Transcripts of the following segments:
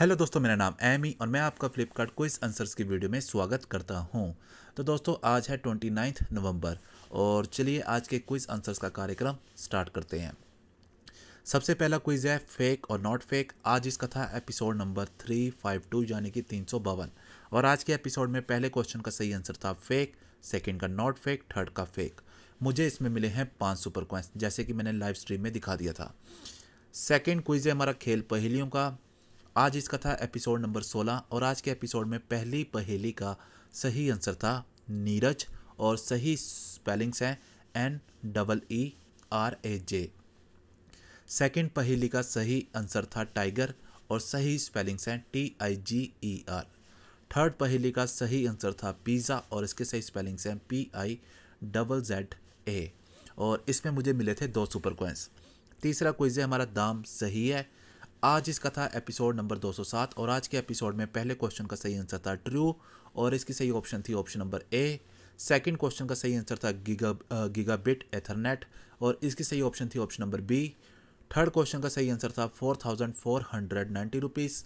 hello दोस्तों मेरा नाम एमी और मैं आपका फ्लिपकार्ट क्विज आंसर्स की वीडियो में स्वागत करता हूं तो दोस्तों आज है ट्वेंटी नाइन्थ नवम्बर और चलिए आज के क्विज आंसर्स का कार्यक्रम स्टार्ट करते हैं सबसे पहला क्विज है फेक और नॉट फेक आज इसका था episode number three five two यानी कि तीन सौ बावन और आज के एपिसोड में पहले क्वेश्चन का सही आंसर था फेक सेकेंड का नॉट फेक थर्ड का फेक मुझे इसमें मिले हैं पाँच सुपर क्वेश्चन जैसे कि मैंने लाइव स्ट्रीम में दिखा दिया था सेकेंड क्विज है हमारा खेल पहेलियों का आज इसका था एपिसोड नंबर 16 और आज के एपिसोड में पहली पहेली का सही आंसर था नीरज और सही स्पेलिंग्स हैं N double E R A J second पहेली का सही आंसर था टाइगर और सही स्पेलिंग्स हैं T I G E R third पहेली का सही आंसर था पिज़्ज़ा और इसके सही स्पेलिंग्स हैं P I double Z A और इसमें मुझे मिले थे दो सुपर क्वेंस तीसरा क्विज है हमारा दाम सही है आज इसका था एपिसोड नंबर 207 और आज के एपिसोड में पहले क्वेश्चन का सही आंसर था ट्रू और इसकी सही ऑप्शन थी option number A second question का सही आंसर था गीगा गीगाबिट एथरनेट और इसकी सही ऑप्शन थी option number B third question का सही आंसर था four thousand four hundred ninety rupees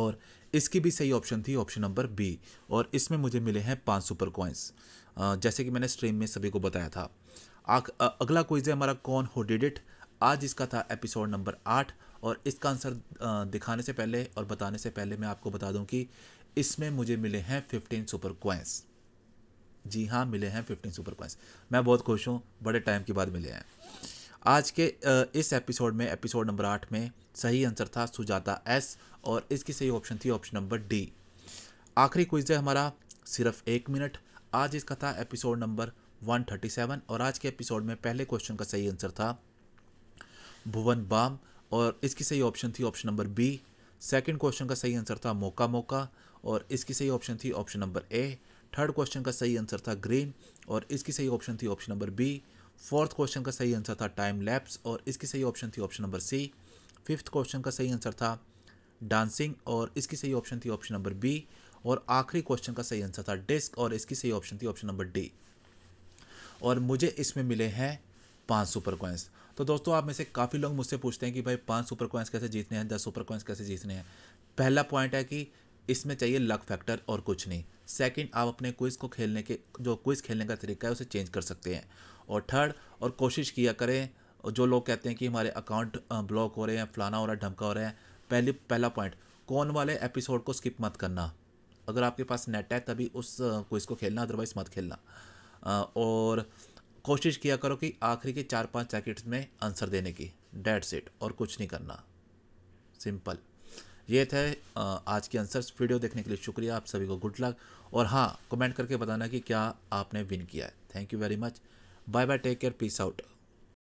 और इसकी भी सही ऑप्शन थी ऑप्शन नंबर बी और इसमें मुझे मिले हैं पाँच सुपर कॉइन्स जैसे कि मैंने स्ट्रीम में सभी को बताया था आग, अगला क्विज है हमारा कौन हो डिड इट आज इसका था एपिसोड नंबर आठ और इसका आंसर दिखाने से पहले और बताने से पहले मैं आपको बता दूं कि इसमें मुझे मिले हैं फिफ्टीन सुपर क्वेंस जी हाँ मिले हैं फिफ्टीन सुपर क्वेंस मैं बहुत खुश हूँ बड़े टाइम के बाद मिले हैं आज के इस एपिसोड में एपिसोड नंबर आठ में सही आंसर था सुजाता एस और इसकी सही ऑप्शन थी ऑप्शन नंबर डी आखिरी क्विज है हमारा सिर्फ एक मिनट आज इसका था एपिसोड नंबर 137 और आज के एपिसोड में पहले क्वेश्चन का सही आंसर था भुवन बाम और इसकी सही ऑप्शन थी option number B second question का सही आंसर था मौका मौका और इसकी सही ऑप्शन थी option number A third question का सही आंसर था ग्रीन और इसकी सही ऑप्शन थी option number B fourth question का सही आंसर था टाइम लैप्स और इसकी सही ऑप्शन थी option number C fifth question का सही आंसर था डांसिंग और इसकी सही ऑप्शन थी ऑप्शन नंबर बी और आखिरी क्वेश्चन का सही आंसर था डिस्क और इसकी सही ऑप्शन थी ऑप्शन नंबर डी और मुझे इसमें मिले हैं पाँच सुपर कॉइंस तो दोस्तों आप में से काफ़ी लोग मुझसे पूछते हैं कि भाई पाँच सुपर कॉइंस कैसे जीतने हैं दस सुपर कॉइंस कैसे जीतने हैं पहला पॉइंट है कि इसमें चाहिए लक फैक्टर और कुछ नहीं सेकंड आप अपने क्विज़ को खेलने के जो क्विज़ खेलने का तरीका है उसे चेंज कर सकते हैं और थर्ड और कोशिश किया करें जो लोग कहते हैं कि हमारे अकाउंट ब्लॉक हो रहे हैं फलाना हो रहा है ढमका हो रहा है पहली पहला पॉइंट कौन वाले एपिसोड को स्किप मत करना अगर आपके पास नेट है तभी उस क्विज़ को खेलना अदरवाइज मत खेलना और कोशिश किया करो कि आखिरी के चार पांच सेकेंड्स में आंसर देने की डेट्स इट और कुछ नहीं करना सिंपल ये थे आज के आंसर्स वीडियो देखने के लिए शुक्रिया आप सभी को गुड लक और हाँ कमेंट करके बताना कि क्या आपने विन किया है thank you very much bye bye take care peace out